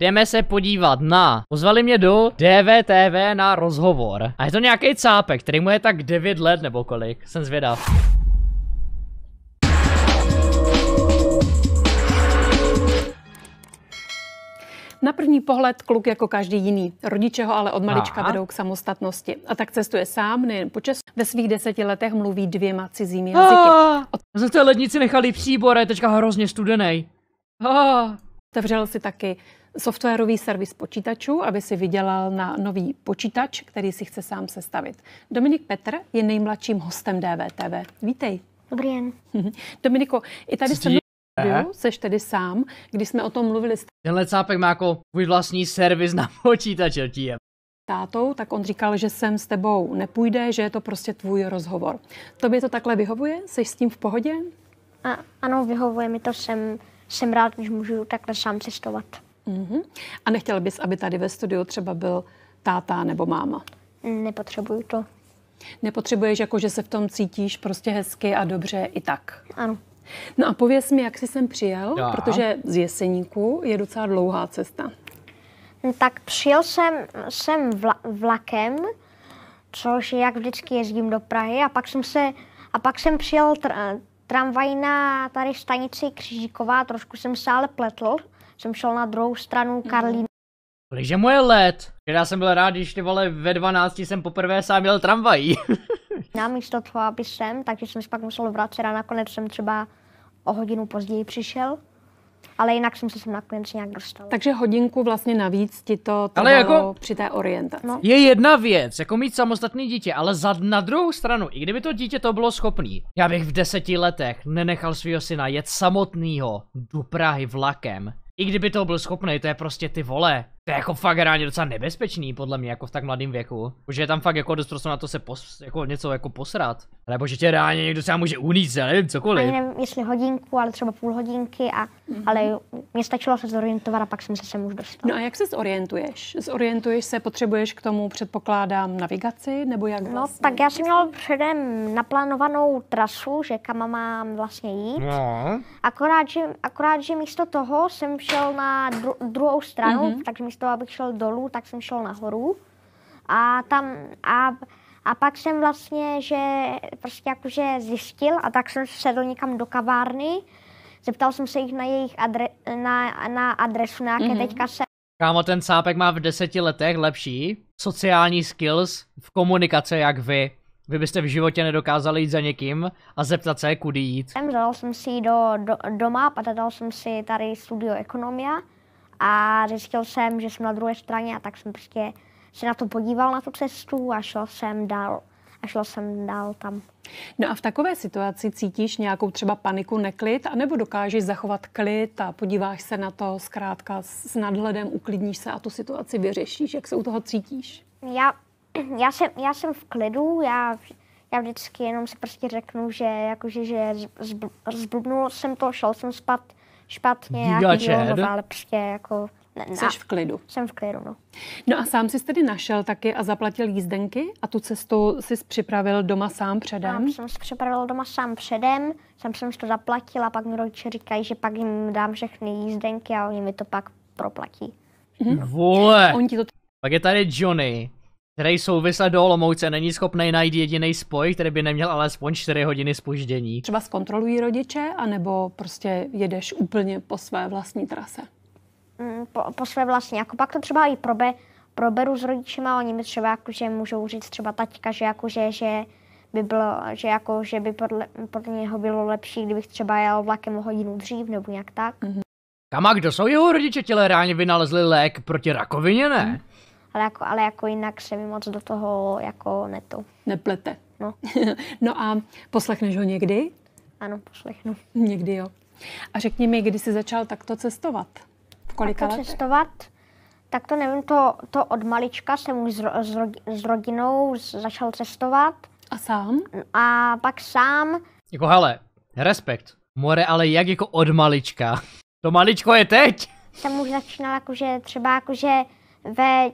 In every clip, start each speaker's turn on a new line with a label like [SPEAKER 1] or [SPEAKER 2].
[SPEAKER 1] Jdeme se podívat na. Pozvali mě do DVTV na rozhovor. A je to nějaký cápek, který mu je tak 9 let nebo kolik. Jsem zvědav.
[SPEAKER 2] Na první pohled kluk jako každý jiný. Rodiče ho ale od malička Aha. vedou k samostatnosti. A tak cestuje sám, nejen po Česku. Ve svých deseti letech mluví dvěma cizími ah! jazyky. Ah, od... Jsem v té lednici
[SPEAKER 1] nechali příbor je teďka hrozně studený.
[SPEAKER 2] Ah. Otevřel si taky softwarový servis počítačů, aby si vydělal na nový počítač, který si chce sám sestavit. Dominik Petr je nejmladším hostem DVTV. Vítej. Dobrý den. Mhm. Dominiko, i tady jsem e? seš tedy sám, když jsme o tom mluvili s...
[SPEAKER 1] Tenhle cápek má jako můj vlastní servis na počítač, tím.
[SPEAKER 2] Tátou, tak on říkal, že sem s tebou nepůjde, že je to prostě tvůj rozhovor. Tobě to takhle vyhovuje? Seš s tím v pohodě? A, ano, vyhovuje mi to, jsem, jsem rád, když můžu takhle sám cestovat. Mm-hmm. A nechtěla bys, aby tady ve studiu třeba byl táta nebo máma?
[SPEAKER 3] Nepotřebuju
[SPEAKER 2] to. Nepotřebuješ, jako že se v tom cítíš prostě hezky a dobře i tak? Ano. No a pověs mi, jak jsi sem přijel, Já. protože z Jeseníku je docela dlouhá cesta. No, tak přijel jsem sem vla- vlakem,
[SPEAKER 3] což jak vždycky jezdím do Prahy a pak jsem se, a pak jsem přijel tr- tramvaj na tady stanici Křížíková, trošku jsem se ale pletl, jsem šel na druhou stranu Karlína.
[SPEAKER 1] Takže mu je let? Já jsem byl rád, když ty vole ve 12 jsem poprvé sám jel tramvají.
[SPEAKER 3] Já místo toho, aby jsem, takže jsem se pak musel vracet a nakonec jsem třeba o hodinu později přišel. Ale jinak jsem se sem nakonec nějak dostal. Takže
[SPEAKER 2] hodinku vlastně navíc ti to ale jako, při té orientaci. No. Je jedna věc, jako
[SPEAKER 1] mít samostatné dítě, ale za, na druhou stranu, i kdyby to dítě to bylo schopný, já bych v deseti letech nenechal svého syna jet samotného do Prahy vlakem i kdyby to byl schopný, to je prostě ty vole. To je jako fakt reálně docela nebezpečný, podle mě, jako v tak mladém věku. Protože je tam fakt jako dost prostě na to se pos, jako něco jako posrat. Nebo že tě reálně někdo třeba může uníst, ale nevím, cokoliv. Ani nevím,
[SPEAKER 3] jestli hodinku, ale třeba půl hodinky, a, mm-hmm. ale mě stačilo se zorientovat a pak jsem se sem už
[SPEAKER 2] dostal. No a jak se zorientuješ? Zorientuješ se, potřebuješ k tomu, předpokládám, navigaci, nebo jak no, vlastně? No tak já
[SPEAKER 3] jsem měl předem naplánovanou trasu, že kam mám vlastně jít. No. Akorát, že, akorát, že místo toho jsem šel na dru- druhou stranu, mm-hmm. takže mi místo abych šel dolů, tak jsem šel nahoru. A tam, a, a pak jsem vlastně, že prostě jakože zjistil a tak jsem sedl někam do kavárny. Zeptal jsem se jich na jejich adre, na, na adresu, na jaké mm-hmm. teďka se.
[SPEAKER 1] Kámo, ten sápek má v deseti letech lepší sociální skills v komunikaci jak vy. Vy byste v životě nedokázali jít za někým a zeptat se, kudy jít. Zadal jsem
[SPEAKER 3] si do, do, doma, a dal jsem si tady studio ekonomia a zjistil jsem, že jsem na druhé straně a tak jsem prostě se na to podíval, na tu cestu a šel jsem
[SPEAKER 2] dál a šla jsem dál tam. No a v takové situaci cítíš nějakou třeba paniku, neklid, anebo dokážeš zachovat klid a podíváš se na to zkrátka s nadhledem, uklidníš se a tu situaci vyřešíš? Jak se u toho cítíš? Já, já, jsem, já jsem v
[SPEAKER 3] klidu, já, já vždycky jenom si prostě řeknu, že, jakože, že zbl, zblbnul jsem to, šel jsem spát, špatně, Giga ale prostě jako... Ne, Jsi v
[SPEAKER 2] klidu. Jsem v klidu, no. No a sám jsi tedy našel taky a zaplatil jízdenky a tu cestu jsi připravil doma sám předem? Já jsem si připravil doma sám předem, sám jsem si to
[SPEAKER 3] a pak mi rodiče říkají, že pak jim dám všechny jízdenky a oni mi to pak proplatí.
[SPEAKER 1] Mhm. Vole! Oni ti to... Pak je tady Johnny, který souvisle do Olomouce není schopný najít jediný spoj, který by neměl alespoň 4 hodiny spoždění.
[SPEAKER 2] Třeba zkontrolují rodiče, anebo prostě jedeš úplně po své vlastní trase? Mm, po, po své
[SPEAKER 3] vlastní. Jako pak to třeba i probe, proberu s rodičima, oni mi třeba jakože můžou říct třeba taťka, že jakože, že by bylo, že jako, že by podle, podle něho bylo lepší, kdybych třeba jel vlakem o hodinu dřív nebo nějak tak. Mm-hmm.
[SPEAKER 1] a kdo jsou jeho rodiče, těle reálně vynalezli lék proti rakovině, ne? Mm
[SPEAKER 3] ale jako, ale jako jinak se mi moc do toho jako netu.
[SPEAKER 2] Neplete. No. no a poslechneš ho někdy?
[SPEAKER 3] Ano, poslechnu.
[SPEAKER 2] Někdy jo. A řekni mi, kdy jsi začal takto cestovat? V kolika takto letech?
[SPEAKER 3] cestovat? Tak to nevím, to, to od malička jsem už s, s rodinou začal cestovat. A sám? A pak sám.
[SPEAKER 1] Jako hele, respekt. More, ale jak jako od malička? To maličko je teď!
[SPEAKER 3] Jsem už začínal jakože třeba jakože ve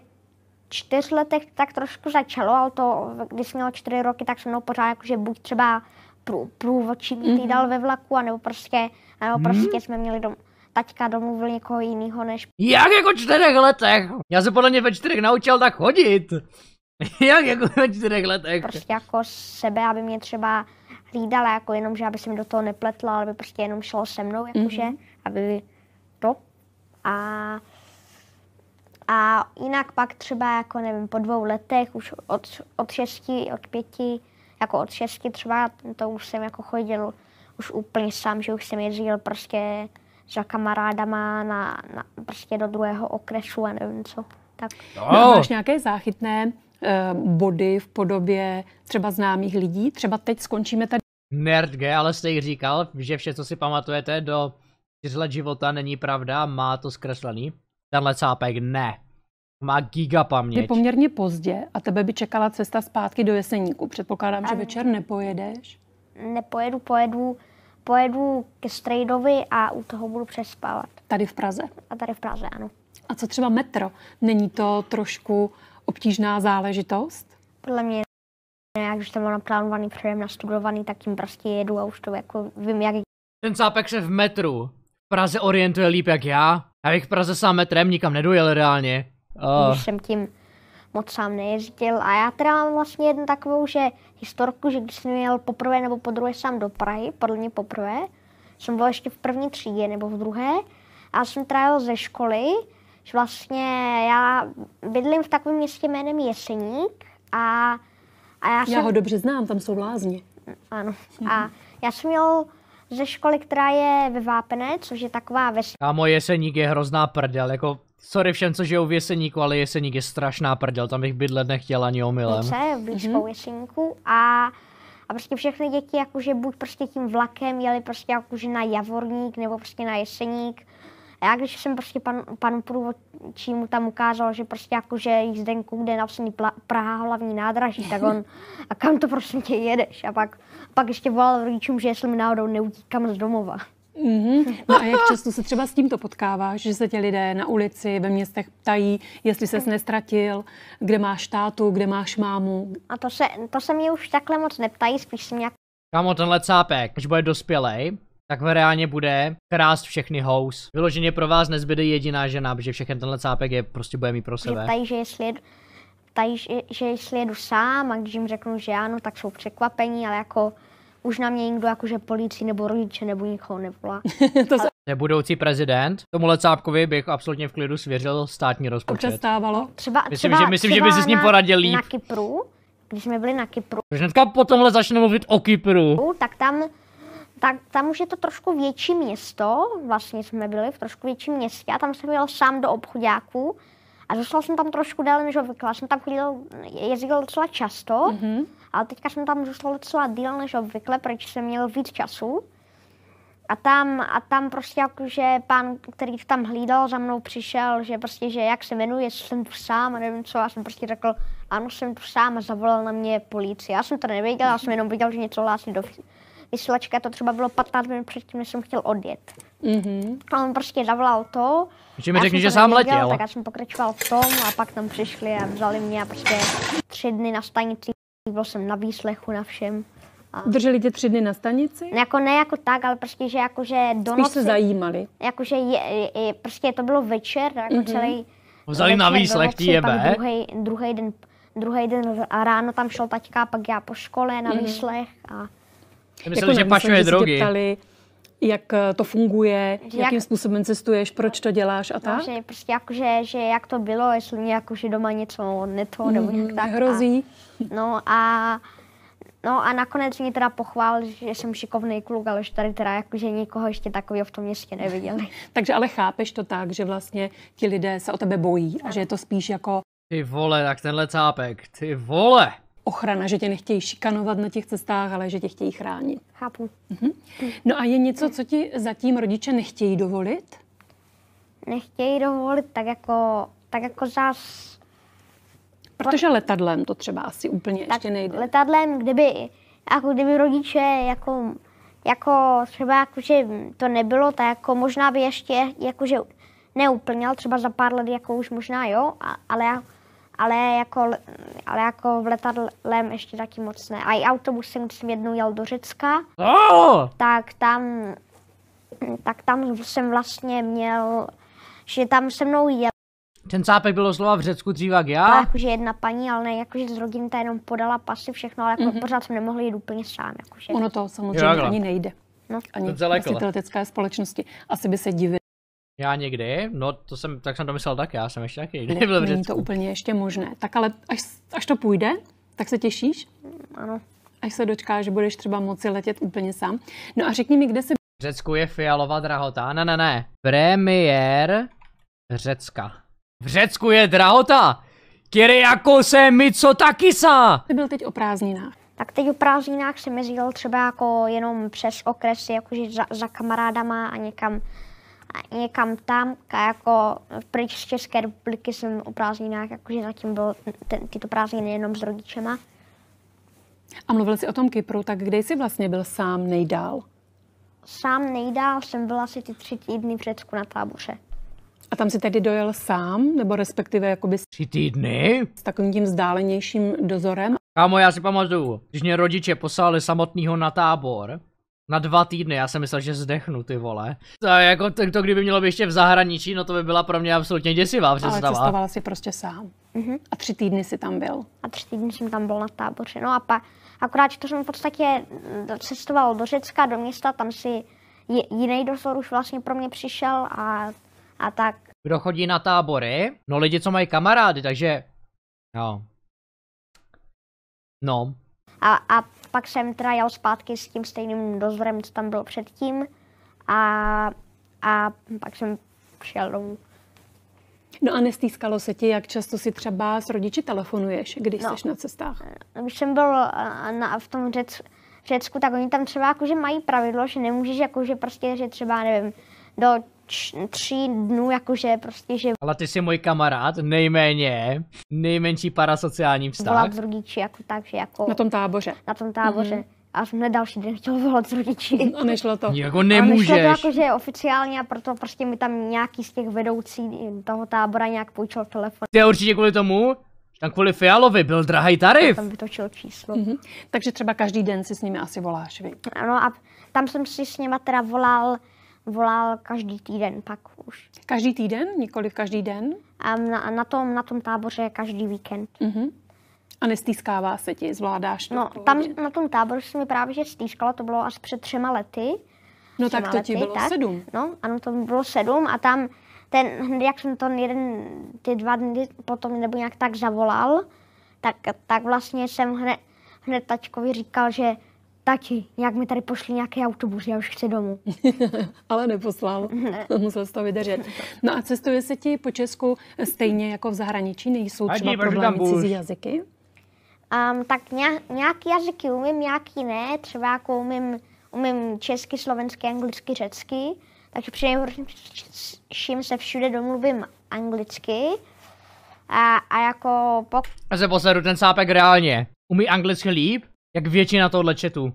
[SPEAKER 3] čtyř letech tak trošku začalo, ale to, když jsem měl čtyři roky, tak se mnou pořád jakože buď třeba prů, průvodčí mm-hmm. dal ve vlaku, anebo prostě, anebo mm-hmm. prostě jsme měli dom, taťka domluvil někoho jiného než... Jak jako
[SPEAKER 1] čtyřech letech? Já se podle mě ve čtyřech naučil tak chodit. Jak jako ve čtyřech letech? Prostě
[SPEAKER 3] jako sebe, aby mě třeba hlídala, jako jenom, že aby se mi do toho nepletla, ale by prostě jenom šlo se mnou, jakože, mm-hmm. aby to. A a jinak pak třeba, jako nevím, po dvou letech, už od, od šesti, od pěti, jako od šesti třeba, to už jsem jako chodil už úplně sám, že už jsem jezdil prostě za kamarádama na, na prostě do druhého okresu
[SPEAKER 2] a nevím co. Tak. No. No, máš nějaké záchytné uh, body v podobě třeba známých lidí? Třeba teď skončíme tady.
[SPEAKER 1] Nerd, G, ale jste jich říkal, že vše, co si pamatujete do 4 let života, není pravda, má to zkreslený tenhle cápek ne. Má giga paměť. Je
[SPEAKER 2] poměrně pozdě a tebe by čekala cesta zpátky do Jeseníku. Předpokládám, a... že večer nepojedeš.
[SPEAKER 3] Nepojedu, pojedu, pojedu ke Strejdovi a u toho budu přespávat. Tady v Praze? A tady v Praze, ano.
[SPEAKER 2] A co třeba metro? Není to trošku obtížná záležitost?
[SPEAKER 3] Podle mě ne, jak už to mám naplánovaný předem nastudovaný, tak tím prostě jedu a už to jako vím, jak...
[SPEAKER 1] Ten cápek se v metru v Praze orientuje líp jak já. Já bych Praze sám metrem nikam nedojel reálně. Oh. Eh. Když jsem
[SPEAKER 3] tím moc sám nejezdil. A já teda mám vlastně jednu takovou, že historku, že když jsem jel poprvé nebo po druhé sám do Prahy, podle mě poprvé, jsem byl ještě v první třídě nebo v druhé, a jsem trávil ze školy, že vlastně já bydlím v takovém městě jménem Jeseník a, a já, jsem... já ho dobře
[SPEAKER 2] znám, tam jsou lázně.
[SPEAKER 3] Ano. A já jsem měl, ze školy, která je ve Vápené, což je taková vesnice.
[SPEAKER 1] Kámo, Jeseník je hrozná prdel, jako sorry všem, co žijou v Jeseníku, ale Jeseník je strašná prdel, tam bych bydlet nechtěl ani omylem.
[SPEAKER 3] Dobře, blízkou mm-hmm. Jeseníku a a prostě všechny děti jakože buď prostě tím vlakem jeli prostě jakože na Javorník nebo prostě na Jeseník. A já když jsem prostě pan, panu průvodčímu tam ukázal, že prostě jakože jízdenku, kde je napsaný Praha hlavní nádraží, tak on, a kam to prostě tě jedeš? A pak pak ještě volal rodičům, že jestli mi náhodou neutíkám z
[SPEAKER 2] domova. Mm-hmm. No a jak často se třeba s tímto potkáváš, že se ti lidé na ulici, ve městech ptají, jestli ses nestratil, kde máš tátu, kde máš mámu? A to se, to se mě už takhle moc neptají, spíš si nějak...
[SPEAKER 1] Kámo, tenhle cápek, když bude dospělej, tak reálně bude krást všechny house. Vyloženě pro vás nezbyde jediná žena, protože všechny tenhle cápek je prostě bude mít pro sebe. Mě ptají,
[SPEAKER 3] že jestli ptají, že, že jestli jedu sám a když jim řeknu, že ano, tak jsou překvapení, ale jako už na mě nikdo jakože policii nebo rodiče nebo nikoho nevolá.
[SPEAKER 1] to se... Nebudoucí prezident, tomuhle cápkovi bych absolutně v klidu svěřil státní rozpočet. Občas
[SPEAKER 3] stávalo. Třeba, myslím, třeba, že, myslím, třeba že by si s ním poradil líp. Na Kypru, když jsme byli na Kypru.
[SPEAKER 1] Když hnedka po tomhle začne mluvit o Kypru.
[SPEAKER 3] Tak tam, tak tam už je to trošku větší město, vlastně jsme byli v trošku větším městě a tam jsem jel sám do obchodáků a zůstal jsem tam trošku déle, než obvykle. Jsem tam chodil, jezdil docela často, mm-hmm. ale teďka jsem tam zůstal docela díl než obvykle, protože jsem měl víc času. A tam, a tam prostě jakože pán, který tam hlídal, za mnou přišel, že prostě, že jak se jmenuje, jsem tu sám a nevím co. Já jsem prostě řekl, ano, jsem tu sám a zavolal na mě policie. Já jsem to nevěděl, já jsem jenom viděl, že něco hlásí do vysílačka. To třeba bylo 15 minut předtím, než jsem chtěl odjet. Mm-hmm. A on prostě zavolal to. Že mi řekni, že sám letěl. Tak já jsem pokračoval v tom a pak tam přišli a vzali mě a prostě tři dny na stanici. Byl jsem na výslechu na všem. A... Drželi tě tři dny na stanici? No jako ne jako tak, ale prostě, že jakože do Spíš noci. se zajímali. Jakože je, je, je, prostě to bylo večer, jako mm-hmm. celý...
[SPEAKER 1] Vzali na výslech, ti jebe.
[SPEAKER 3] Druhý, druhý den, druhý den a ráno tam šel taťka,
[SPEAKER 2] pak já po škole na mm-hmm. výslech a...
[SPEAKER 1] Myslím, jako že pašuje drogy.
[SPEAKER 2] Ptali, jak eh, to funguje, jak, jakým způsobem cestuješ, proč to děláš a tak? No, že prostě
[SPEAKER 3] jakože, že jak to bylo, jestli mě jakože doma něco neto nebo mm-hmm, nějak tak. Hrozí. A, no a No a nakonec mě teda pochvál, že jsem šikovný kluk, ale že tady teda jakože
[SPEAKER 2] nikoho ještě takového v tom městě neviděli. Takže ale chápeš to tak, že vlastně ti lidé se o tebe bojí a že je to spíš jako...
[SPEAKER 1] Ty vole, tak tenhle cápek, ty vole!
[SPEAKER 2] ochrana, že tě nechtějí šikanovat na těch cestách, ale že tě chtějí chránit. Chápu. Mhm. No a je něco, co ti zatím rodiče nechtějí dovolit? Nechtějí dovolit tak jako, tak jako zas... Protože letadlem to třeba asi úplně tak ještě nejde.
[SPEAKER 3] Letadlem, kdyby, jako kdyby rodiče jako, jako třeba jakože to nebylo, tak jako možná by ještě jakože neúplnil, třeba za pár let jako už možná jo, a, ale jako ale jako, ale jako v letadlem ještě taky moc ne. A i autobusem jsem jednou jel do Řecka, oh! tak tam, tak tam jsem vlastně měl, že tam se mnou jel.
[SPEAKER 1] Ten cápek bylo slova v Řecku dřív jak já? Ale
[SPEAKER 3] jakože jedna paní, ale ne, jakože z rodiny ta jenom podala pasy všechno, ale jako mm-hmm. pořád jsme nemohli jít úplně sám. Jakože.
[SPEAKER 2] Ono to samozřejmě jo, ani nejde.
[SPEAKER 1] No. Ani v vlastně
[SPEAKER 2] letecké společnosti. Asi by se divil.
[SPEAKER 1] Já někdy? No, to jsem, tak jsem myslel tak, já jsem ještě taky někdy ne, byl v Řecku. to
[SPEAKER 2] úplně ještě možné. Tak ale až, až to půjde, tak se těšíš? Mm, ano. Až se dočkáš, že budeš třeba moci letět úplně sám. No a řekni mi, kde se... V
[SPEAKER 1] Řecku je fialová drahota. Ne, ne, ne. Premiér Řecka. V Řecku je drahota! Kyriakose Mitsotakisa!
[SPEAKER 2] Ty byl teď o
[SPEAKER 3] prázdninách. Tak teď o prázdninách jsem jezdil třeba jako jenom přes okresy, jakože za, za kamarádama a někam někam tam, jako pryč z České republiky jsem o prázdninách, jakože zatím byl ten, tyto prázdniny jenom s rodičema.
[SPEAKER 2] A mluvil jsi o tom Kypru, tak kde jsi vlastně byl sám nejdál? Sám nejdál jsem byl asi ty tři týdny v Řecku na táboře. A tam si tedy dojel sám, nebo respektive jakoby... Tři týdny? S takovým tím vzdálenějším dozorem? Kámo, já si
[SPEAKER 1] pamatuju, když mě rodiče poslali samotného na tábor, na dva týdny, já jsem myslel, že zdechnu ty vole. To, jako to, to kdyby mělo být ještě v zahraničí, no to by byla pro mě absolutně děsivá představa. Ale cestovala
[SPEAKER 2] si prostě sám. Uh-huh. A tři týdny si tam byl. A tři týdny jsem tam byl na táboře.
[SPEAKER 3] No a pak, akorát, že to jsem v podstatě mm, cestoval do Řecka, do města, tam si jiný dozor už vlastně pro mě přišel a,
[SPEAKER 1] a tak. Kdo chodí na tábory? No lidi, co mají kamarády, takže... No. No.
[SPEAKER 3] A, a pak jsem teda jel zpátky s tím stejným dozorem, co tam bylo předtím
[SPEAKER 2] a, a pak jsem přijel domů. No a nestýskalo se ti, jak často si třeba s rodiči telefonuješ, když no, jsi na cestách? Eh, když jsem byl
[SPEAKER 3] eh, na, v tom Řec, Řecku, tak oni tam třeba jakože mají pravidlo, že nemůžeš jakože prostě, že třeba nevím, do tří dnů, jakože prostě, že... Ale
[SPEAKER 1] ty jsi můj kamarád, nejméně, nejmenší parasociální vztah. Volat s
[SPEAKER 3] rodiči, jako tak, že jako... Na tom táboře. Na tom táboře. Mm-hmm. A jsem hned další den chtěl volat s rodiči. No, jako a nešlo to.
[SPEAKER 2] Jako
[SPEAKER 1] nemůžeš. A nešlo to
[SPEAKER 3] jakože oficiálně a proto prostě mi tam nějaký z těch vedoucí toho tábora nějak
[SPEAKER 2] půjčil telefon. Ty
[SPEAKER 1] určitě kvůli tomu, tam kvůli Fialovi byl drahý tarif. Tam
[SPEAKER 2] vytočil číslo. Mm-hmm. Takže třeba každý den si s nimi asi voláš, vy? Ano a tam jsem si s nimi teda volal volal každý týden pak už. Každý týden, nikoli každý den? A
[SPEAKER 3] na, na, tom, na tom táboře každý víkend. Uh-huh. A nestýskává se ti, zvládáš to? No, tam na tom táboru se mi právě že stýskalo, to bylo asi před třema lety. No třema tak to lety, ti bylo tak. sedm. No, ano, to bylo sedm a tam ten, jak jsem to jeden, ty dva dny potom nebo nějak tak zavolal, tak, tak vlastně jsem hned, hned tačkovi říkal, že tati, nějak mi tady pošli nějaký autobus, já už chci domů.
[SPEAKER 2] Ale neposlal, ne. Mhm. musel to vydržet. No a cestuje se ti po Česku stejně jako v zahraničí? Nejsou třeba problémy cizí jazyky? Um, tak
[SPEAKER 3] nějaký jazyky umím, nějaký ne. Třeba jako umím, umím česky, slovensky, anglicky, řecky. Takže především se všude domluvím anglicky. A, a jako... Pok-
[SPEAKER 1] a se posledu ten sápek reálně. Umí anglicky líp? Jak většina tohle chatu.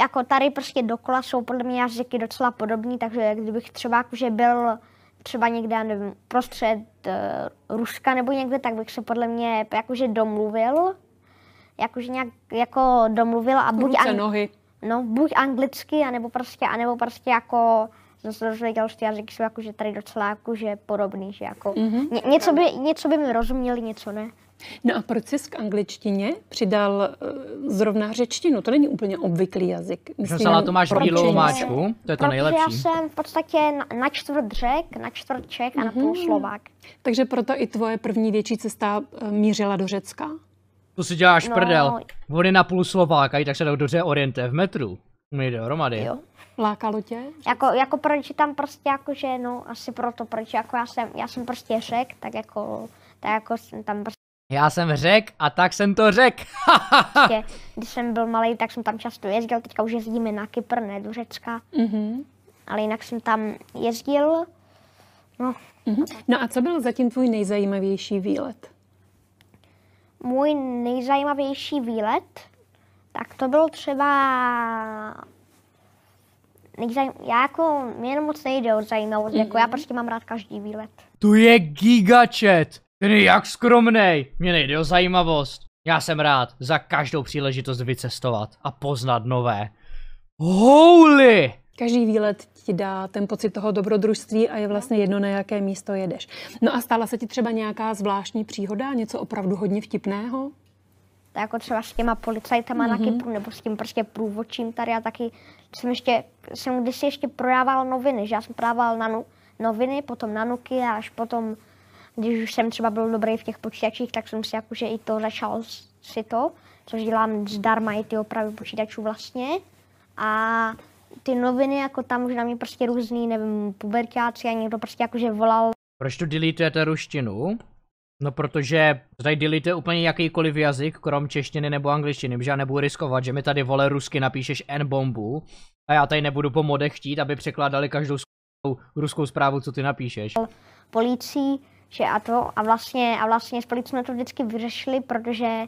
[SPEAKER 3] Jako tady prostě dokola jsou podle mě jazyky docela podobný, takže kdybych třeba že byl třeba někde, já nevím, prostřed uh, eh, Ruska nebo někde, tak bych se podle mě jakože domluvil. Jakože nějak jako domluvil a buď... Ruce, ang- nohy. No, buď anglicky, anebo prostě, anebo prostě jako zase rozvěděl, že ty jazyky jsou jakože tady docela jakože podobný, že jako mm-hmm. ně, něco,
[SPEAKER 2] by, něco by mi rozuměli, něco ne. No a proč jsi k angličtině přidal uh, zrovna řečtinu? To není úplně obvyklý jazyk. Myslím, Žasala, to máš bílou máčku,
[SPEAKER 1] to je to nejlepší. já jsem
[SPEAKER 2] v podstatě na čtvrt řek, na čtvrt Čech a mm-hmm. na půl mhm. Slovák. Takže proto i tvoje první větší cesta eh, mířila do Řecka?
[SPEAKER 1] To si děláš no. prdel. Vody na půl Slovák, a tak se tak dobře orientuje v metru. My dohromady. Jo.
[SPEAKER 2] Lákalo tě?
[SPEAKER 3] Jako, jako proč tam prostě jako, že no, asi proto, proč jako já jsem, já jsem prostě řek, tak jako, tak jako jsem tam prostě
[SPEAKER 1] já jsem řek a tak jsem to řek.
[SPEAKER 3] Když jsem byl malý, tak jsem tam často jezdil, teďka už jezdíme na Kypr, ne do Řecka. Mm-hmm. Ale jinak jsem tam jezdil. No.
[SPEAKER 2] Mm-hmm. no a co byl zatím tvůj nejzajímavější výlet? Můj
[SPEAKER 3] nejzajímavější výlet? Tak to byl třeba... Nejzajím... Já jako, mě moc nejde o zajímavost, mm-hmm. jako já mhm. prostě mám rád každý výlet.
[SPEAKER 1] To je gigačet! Ten je jak skromný. mě nejde o zajímavost. Já jsem rád za každou příležitost vycestovat a poznat nové. Holy!
[SPEAKER 2] Každý výlet ti dá ten pocit toho dobrodružství a je vlastně jedno, na jaké místo jedeš. No a stala se ti třeba nějaká zvláštní příhoda, něco opravdu hodně vtipného? Tak jako třeba s těma
[SPEAKER 3] policajtama mm-hmm. na mhm. Kypru, nebo s tím prostě průvočím tady já taky jsem ještě, jsem kdysi ještě prodával noviny, že já jsem prodával nanu noviny, potom nanuky a až potom když už jsem třeba byl dobrý v těch počítačích, tak jsem si jakože i to začal si to, což dělám zdarma i ty opravy počítačů vlastně. A ty noviny, jako tam už na mě prostě různý, nevím, pubertáci a někdo prostě jakože volal.
[SPEAKER 1] Proč tu deletujete ruštinu? No protože tady delete úplně jakýkoliv jazyk, krom češtiny nebo angličtiny, protože já nebudu riskovat, že mi tady vole rusky napíšeš n-bombu a já tady nebudu po modech chtít, aby překládali každou ruskou zprávu, co ty napíšeš.
[SPEAKER 3] Policii že a to a vlastně, a vlastně spolu jsme to vždycky vyřešili, protože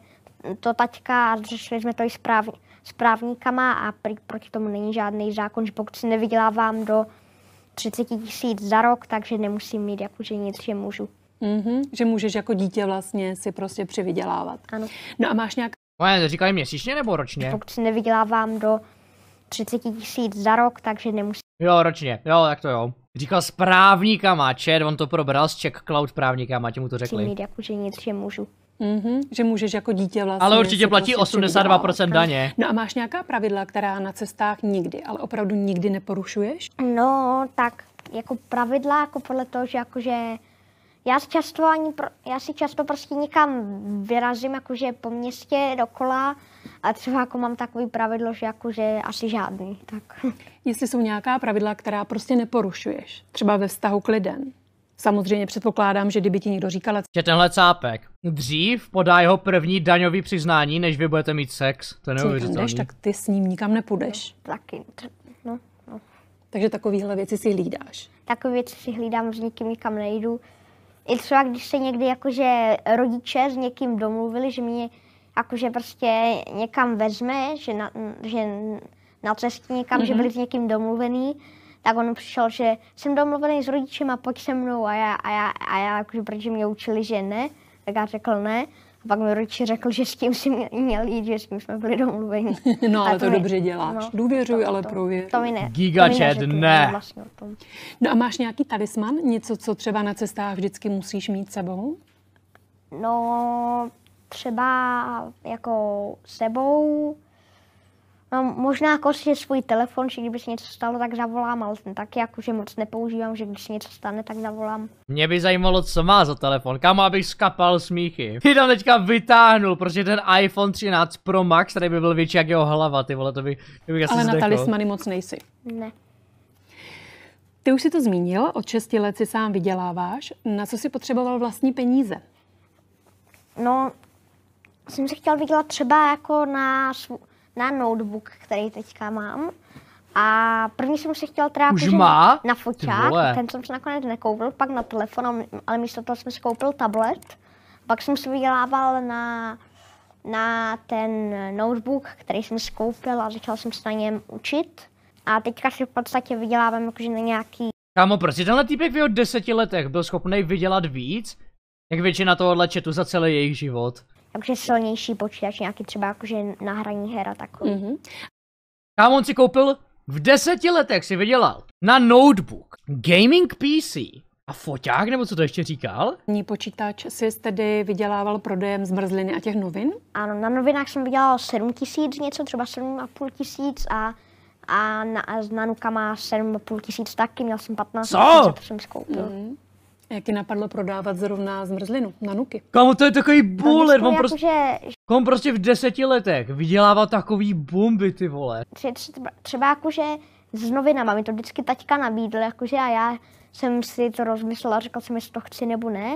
[SPEAKER 3] to taťka a řešili jsme to i správně s právníkama a prý, proti tomu není žádný zákon, že pokud si nevydělávám
[SPEAKER 2] do 30 tisíc za rok, takže nemusím mít jakože nic, že můžu. Mm-hmm, že můžeš jako dítě vlastně si prostě přivydělávat. Ano. No a máš nějak...
[SPEAKER 1] No ne, říkali měsíčně nebo ročně? Pokud
[SPEAKER 2] si nevydělávám do 30 tisíc za rok, takže nemusím...
[SPEAKER 1] Jo, ročně, jo, tak to jo. Říkal s právníkama, chat, on to probral s Czech Cloud právníkama, ti mu to řekli. Mít
[SPEAKER 2] jako, že nic, že můžu. Mm-hmm, že můžeš jako dítě vlastně. Ale určitě prostě platí prostě 82% daně. No a máš nějaká pravidla, která na cestách nikdy, ale opravdu nikdy neporušuješ? No, tak jako pravidla, jako podle toho, že jakože já si často,
[SPEAKER 3] ani pro, já si často prostě nikam vyrazím, jakože po městě dokola
[SPEAKER 2] a třeba jako mám takový pravidlo, že jakože asi žádný, tak jestli jsou nějaká pravidla, která prostě neporušuješ, třeba ve vztahu k lidem. Samozřejmě předpokládám, že kdyby ti někdo říkal...
[SPEAKER 1] Že tenhle cápek dřív podá jeho první daňový přiznání, než vy budete mít sex. To je neuvěřitelné. tak
[SPEAKER 2] ty s ním nikam nepůjdeš. No, taky. No, no. Takže takovéhle věci si hlídáš.
[SPEAKER 3] Takové věci si hlídám, že nikým nikam nejdu. I třeba když se někdy jakože rodiče s někým domluvili, že mě jakože prostě někam vezme, že, na, že na cestě někam, mm-hmm. že byli s někým domluvený, tak on přišel, že jsem domluvený s rodičem a pojď se mnou a já, a já, a já jakože, protože mě učili, že ne, tak já řekl ne. A pak mi rodiče řekl, že s tím si měl jít, že s tím
[SPEAKER 2] jsme byli domluveni. No, ale to, to mi, dobře děláš. No, Důvěřuj, to, to, ale to, prověř. To mi ne. Gigachat, ne. Vlastně no a máš nějaký talisman? Něco, co třeba na cestách vždycky musíš mít sebou?
[SPEAKER 3] No,
[SPEAKER 2] třeba jako
[SPEAKER 3] sebou No, možná si svůj telefon, že kdyby se něco stalo, tak zavolám, ale ten taky jakože moc nepoužívám, že když se něco stane, tak zavolám.
[SPEAKER 1] Mě by zajímalo, co má za telefon, kam abych skapal smíchy. Ty tam teďka vytáhnul, protože ten iPhone 13 Pro Max, tady by byl větší jak jeho hlava, ty vole, to by, to bych asi Ale na talismany
[SPEAKER 2] moc nejsi. Ne. Ty už si to zmínil, od 6 let si sám vyděláváš. Na co si potřeboval vlastní peníze?
[SPEAKER 3] No, jsem si chtěl vydělat třeba jako na, svůj na notebook, který teďka mám. A první jsem si chtěl teda Už má? na foťák, ten jsem si nakonec nekoupil, pak na telefon, ale místo toho jsem si koupil tablet. Pak jsem si vydělával na, na ten notebook, který jsem si koupil a začal jsem se na něm učit. A teďka si v podstatě vydělávám jakože na nějaký...
[SPEAKER 1] Kámo, proč si tenhle týpek v jeho deseti letech byl schopný vydělat víc, jak většina tohohle četu za celý jejich život?
[SPEAKER 3] jakože silnější počítač, nějaký třeba jakože na hraní her a takový.
[SPEAKER 1] Mm-hmm. Kámo, on si koupil? V deseti letech si vydělal na notebook, gaming PC a foťák, nebo co to ještě říkal?
[SPEAKER 2] Ní počítač si tedy vydělával prodejem zmrzliny a těch novin? Ano, na novinách jsem vydělal 7
[SPEAKER 3] tisíc něco, třeba 7,5 tisíc a a na, a s nanukama 7,5
[SPEAKER 2] tisíc taky, měl jsem 15 tisíc, to jsem skoupil. Mm. Jak ti napadlo prodávat zrovna zmrzlinu na nuky?
[SPEAKER 1] Kamu to je takový buller, no, on, prostě, že... on prostě v deseti letech vydělává takový bomby, ty vole.
[SPEAKER 3] Třeba, třeba jakože s novinama, mi to vždycky taťka nabídl, jakože a já jsem si to rozmyslela, řekl jsem, jestli to chci nebo ne.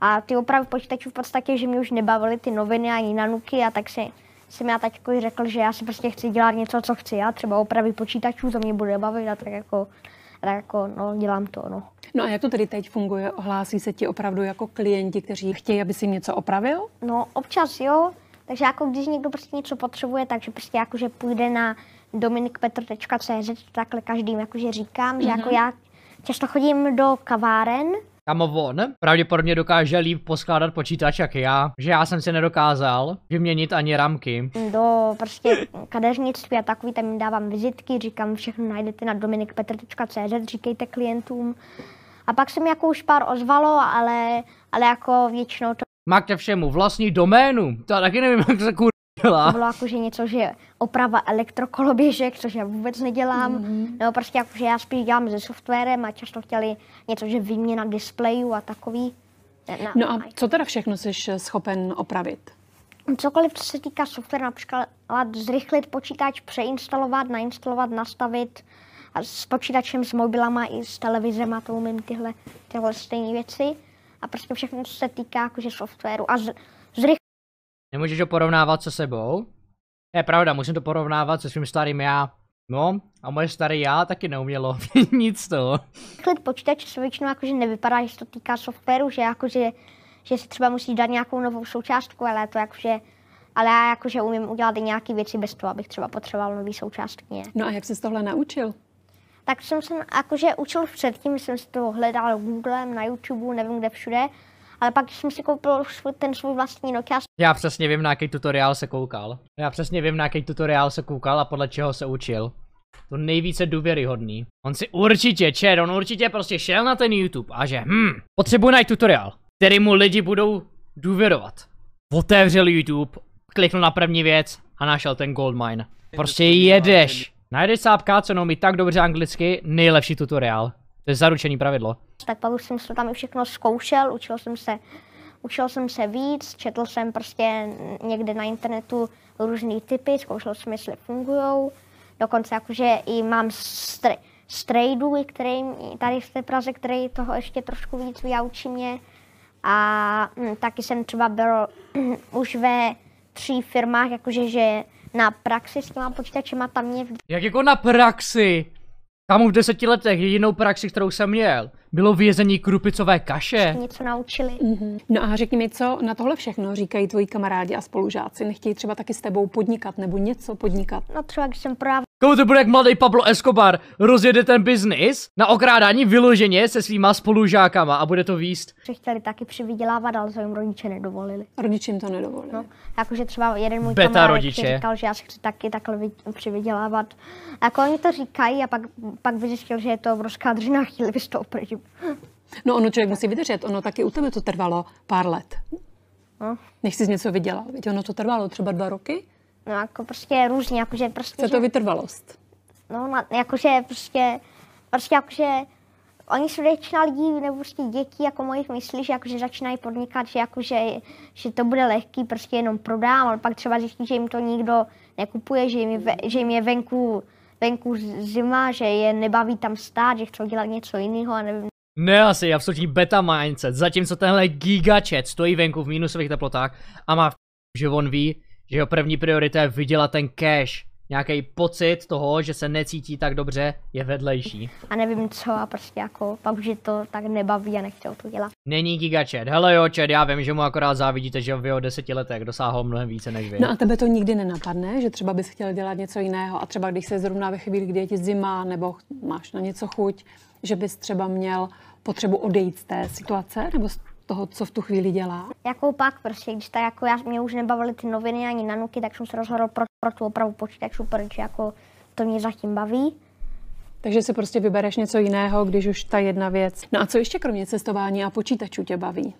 [SPEAKER 3] A ty opravy počítačů v podstatě, že mě už nebavily ty noviny ani na nuky. a tak si jsem já taťkovi řekl, že já si prostě chci dělat něco, co chci já, třeba opravy počítačů, to mě bude bavit a tak jako
[SPEAKER 2] a tak jako, no, dělám to, no. No a jak to tedy teď funguje? Ohlásí se ti opravdu jako klienti, kteří chtějí, aby si něco opravil? No, občas jo. Takže jako když někdo prostě něco
[SPEAKER 3] potřebuje, takže prostě jako, že půjde na dominikpetr.cz, takhle každým jakože říkám, mm-hmm. že jako mhm. já často chodím do kaváren,
[SPEAKER 1] Kamo on pravděpodobně dokáže líp poskládat počítač jak já, že já jsem si nedokázal vyměnit ani ramky.
[SPEAKER 3] Do prostě kadeřnictví a takový tam dávám vizitky, říkám všechno najdete na dominikpetr.cz, říkejte klientům. A pak jsem jako už pár ozvalo, ale, ale jako většinou to...
[SPEAKER 1] Máte všemu vlastní doménu, to já taky nevím, jak se kur dělá. To bylo
[SPEAKER 3] jako, že něco, že oprava elektrokoloběžek, což já vůbec nedělám. Mm-hmm. No prostě jakože já spíš dělám se softwarem a často chtěli něco, že výměna displejů a takový. Eh, na, no a
[SPEAKER 2] co teda všechno jsi eh, schopen opravit?
[SPEAKER 3] Cokoliv, co se týká softwaru, například zrychlit počítač, přeinstalovat, nainstalovat, nastavit, a s počítačem, s mobilama i s televizem a to umím tyhle, tyhle stejné věci. A prostě všechno, co se týká jakože softwaru. A z,
[SPEAKER 1] Nemůžeš ho porovnávat se sebou? Je pravda, musím to porovnávat se svým starým já. No, a moje starý já taky neumělo nic z toho.
[SPEAKER 3] Takhle počítač se většinou jakože nevypadá, že se to týká softwaru, že jakože, že se třeba musí dát nějakou novou součástku, ale to jakože ale já jakože umím udělat i nějaké věci bez toho, abych třeba potřeboval nový součástky. No a jak jsi tohle naučil? Tak jsem se jakože učil předtím, jsem si to hledal Googlem, na YouTube, nevím kde všude ale pak jsem si koupil ten svůj vlastní Nokia.
[SPEAKER 1] Já přesně vím, na jaký tutoriál se koukal. Já přesně vím, na jaký tutoriál se koukal a podle čeho se učil. To nejvíce důvěryhodný. On si určitě, čer, on určitě prostě šel na ten YouTube a že, hm, potřebuji najít tutoriál, který mu lidi budou důvěrovat. Otevřel YouTube, kliknul na první věc a našel ten goldmine. Prostě jedeš. Najdeš sápka, co mi tak dobře anglicky, nejlepší tutoriál. To je zaručený pravidlo.
[SPEAKER 3] Tak pak už jsem se tam i všechno zkoušel, učil jsem se, učil jsem se víc, četl jsem prostě někde na internetu různé typy, zkoušel jsem, jestli fungují. Dokonce jakože i mám stry, strejdů, který tady v té Praze, který toho ještě trošku víc vyjaučí mě. A hm, taky jsem třeba byl hm, už ve tří firmách, jakože že na praxi s těma počítačema tam mě...
[SPEAKER 1] Jak jako na praxi? Kámo, v deseti letech jedinou praxi, kterou jsem měl, bylo vězení krupicové kaše?
[SPEAKER 2] Něco naučili. Mm-hmm. No a řekni mi, co na tohle všechno říkají tvoji kamarádi a spolužáci? Nechtějí třeba taky s tebou podnikat nebo něco podnikat? No třeba, když jsem právě...
[SPEAKER 1] Komu to bude jak mladý Pablo Escobar? Rozjede ten biznis na okrádání vyloženě se svýma spolužákama a bude to výst.
[SPEAKER 3] Chtěli taky přivydělávat, ale svým rodiče nedovolili. Rodičím jim to nedovolili. No, jakože třeba jeden můj Beta kamarád rodiče. říkal, že já si chci taky takhle přivydělávat. Jako oni to říkají a pak, pak vyřešil, že je to obrovská dřina, chtěli by to
[SPEAKER 2] No ono člověk musí vydržet, ono taky u tebe to trvalo pár let. No. Než jsi něco viděla, Víte, ono to trvalo třeba dva roky? No jako prostě různě, jakože prostě... Co to že... vytrvalost? No na, jakože prostě,
[SPEAKER 3] prostě jakože oni jsou většina lidí, nebo prostě děti jako mojich myslí, že jakože začínají podnikat, že jakože, že to bude lehký, prostě jenom prodám, ale pak třeba zjistí, že jim to nikdo nekupuje, že jim, je, že jim je venku venku zima, že je nebaví tam stát, že chcou dělat něco jiného a nevím.
[SPEAKER 1] Ne, asi absolutní beta mindset, zatímco tenhle gigačet stojí venku v minusových teplotách a má v... že on ví, že jeho první priorita je vydělat ten cash nějaký pocit toho, že se necítí tak dobře, je vedlejší.
[SPEAKER 3] A nevím co a prostě jako pak už to tak nebaví a nechtěl to dělat.
[SPEAKER 1] Není gigačet. Hele jo, čet, já vím, že mu akorát závidíte, že v jeho deseti letech dosáhl mnohem více než vy. No a
[SPEAKER 2] tebe to nikdy nenapadne, že třeba bys chtěl dělat něco jiného a třeba když se zrovna ve chvíli, kdy je ti zima nebo máš na něco chuť, že bys třeba měl potřebu odejít z té situace nebo z toho, co v tu chvíli dělá?
[SPEAKER 3] Jakou pak prostě, když ta, jako já, mě už nebavily ty noviny ani nanuky, tak jsem se rozhodl pro,
[SPEAKER 2] pro tu opravu počítačů, protože jako to mě zatím baví. Takže si prostě vybereš něco jiného, když už ta jedna věc. No a co ještě kromě cestování a počítačů tě baví?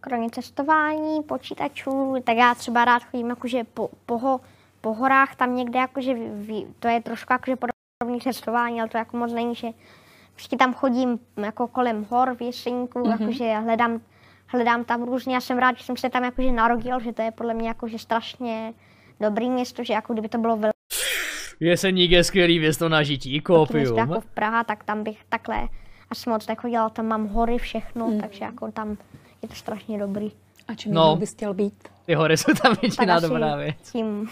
[SPEAKER 3] Kromě cestování, počítačů, tak já třeba rád chodím jakože po, po, po horách, tam někde jakože to je trošku jakože podobné cestování, ale to jako moc není, že vždycky prostě tam chodím jako kolem hor v mm-hmm. jakože hledám hledám tam různě Já jsem rád, že jsem se tam jakože narodil, že to je podle mě jakože strašně dobrý město, že jako kdyby to bylo velké.
[SPEAKER 1] Jeseník je skvělý město na žití, Když jako v
[SPEAKER 3] Praha, tak tam bych takhle asi moc nechodila, tam mám hory, všechno, mm. takže jako tam je to strašně
[SPEAKER 2] dobrý. A čím no, bys chtěl být? Ty hory jsou tam většiná dobrá věc. Tím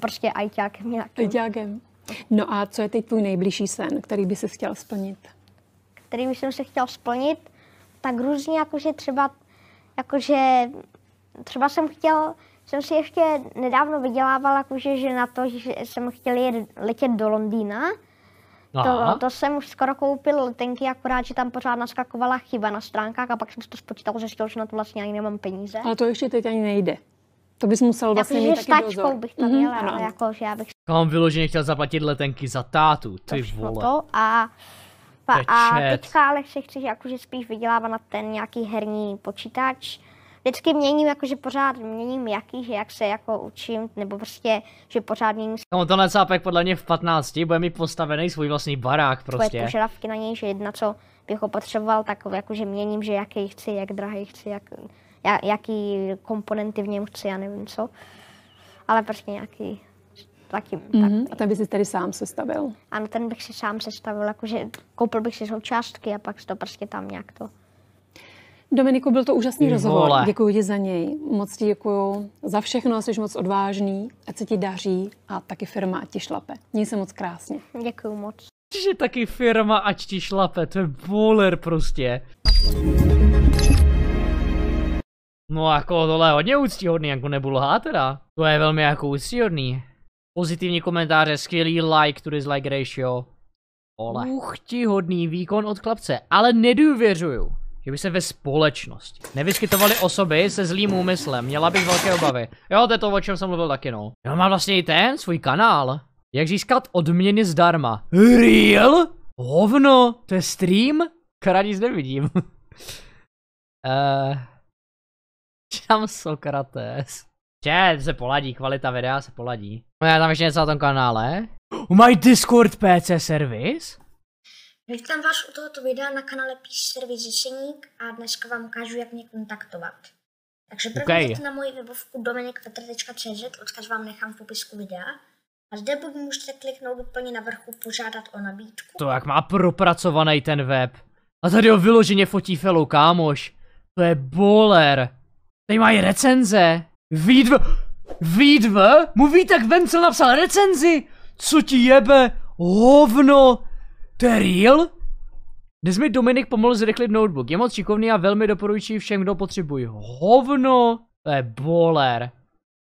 [SPEAKER 2] prostě ajťákem nějakým. Ajťákem. No a co je teď tvůj nejbližší sen, který by se chtěl splnit? Který bych jsem se chtěl splnit? Tak různě, jakože třeba
[SPEAKER 3] jakože třeba jsem chtěl, jsem si ještě nedávno vydělával jakože, že na to, že jsem chtěl jet, letět do Londýna, to, to jsem už skoro koupil letenky, akorát, že tam pořád naskakovala chyba na stránkách a pak jsem si to spočítal, zjistil, že na to vlastně
[SPEAKER 2] ani nemám peníze. Ale to ještě teď ani nejde. To bys musel jako, vlastně mít taky dozor. bych to měla, mm-hmm, jako, že já bych...
[SPEAKER 1] Kam vyloženě chtěl zaplatit letenky za tátu, ty tak vole. To a Pa, a teďka
[SPEAKER 3] ale se chceš jakože spíš vydělávat na ten nějaký herní počítač. Vždycky měním, jakože pořád měním jaký, že jak se jako učím, nebo prostě, že pořád měním.
[SPEAKER 1] No tohle cápek podle mě v 15 bude mít postavený svůj vlastní barák prostě. Tvoje požadavky
[SPEAKER 3] na něj, že jedna, co bych ho potřeboval, tak jakože měním, že jaký chci, jak drahý chci, jak, jaký komponenty v něm chci, já nevím co. Ale prostě nějaký Zatím.
[SPEAKER 2] Mm-hmm. Tak. A ten by si tedy sám sestavil?
[SPEAKER 3] Ano, ten bych si sám sestavil, jakože koupil bych si součástky a pak to prostě tam nějak to.
[SPEAKER 2] Dominiku, byl to úžasný Vole. rozhovor. Děkuji ti za něj. Moc ti děkuji za všechno, jsi moc odvážný, ať se ti daří a taky firma, ať ti šlape. Měj se moc krásně. Děkuji moc.
[SPEAKER 1] Že taky firma, ať ti šlape, to je bowler prostě. No jako tohle je hodně úctíhodný, jako nebulhá teda. To je velmi jako úctíhodný. Pozitivní komentáře, skvělý like to dislike ratio. Ole. Uchtihodný výkon od chlapce, ale nedůvěřuju, že by se ve společnosti nevyskytovaly osoby se zlým úmyslem. Měla bych velké obavy. Jo, to je to, o čem jsem mluvil taky, no. já má vlastně i ten svůj kanál. Jak získat odměny zdarma? Real? Hovno, to je stream? Kara nic nevidím. Eee... uh, tam Sokrates če se poladí, kvalita videa se poladí. No já tam ještě něco na tom kanále. Mají Discord PC Service?
[SPEAKER 3] Vítám vás u tohoto videa na kanále Píš servis Řešeník a dneska vám ukážu, jak mě kontaktovat. Takže první okay. na moji webovku dominikpetr.cz, odkaz vám nechám v popisku videa. A zde buď můžete kliknout úplně na vrchu požádat o nabídku.
[SPEAKER 1] To jak má propracovaný ten web. A tady ho vyloženě fotí fellow kámoš. To je boler. Tady mají recenze. Výdv... Výdv? Mluví tak Vencel napsal recenzi! Co ti jebe? Hovno! To Dnes mi Dominik pomohl zrychlit notebook. Je moc šikovný a velmi doporučuji všem, kdo potřebuje, Hovno! To je boler.